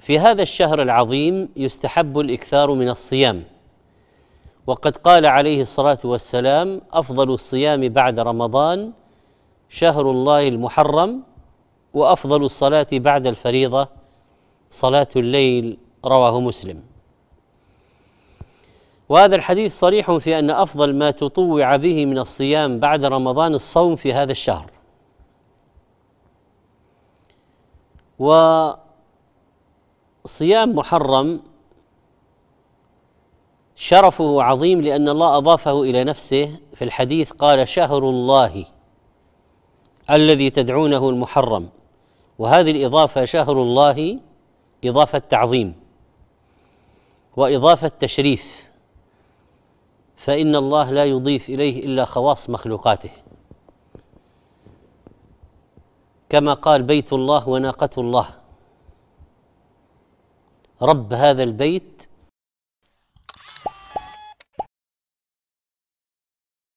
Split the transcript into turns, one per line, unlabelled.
في هذا الشهر العظيم يستحب الاكثار من الصيام وقد قال عليه الصلاه والسلام افضل الصيام بعد رمضان شهر الله المحرم وافضل الصلاه بعد الفريضه صلاه الليل رواه مسلم وهذا الحديث صريح في ان افضل ما تطوع به من الصيام بعد رمضان الصوم في هذا الشهر و صيام محرم شرفه عظيم لان الله اضافه الى نفسه في الحديث قال شهر الله الذي تدعونه المحرم وهذه الاضافه شهر الله اضافه تعظيم واضافه تشريف فان الله لا يضيف اليه الا خواص مخلوقاته كما قال بيت الله وناقه الله رب هذا البيت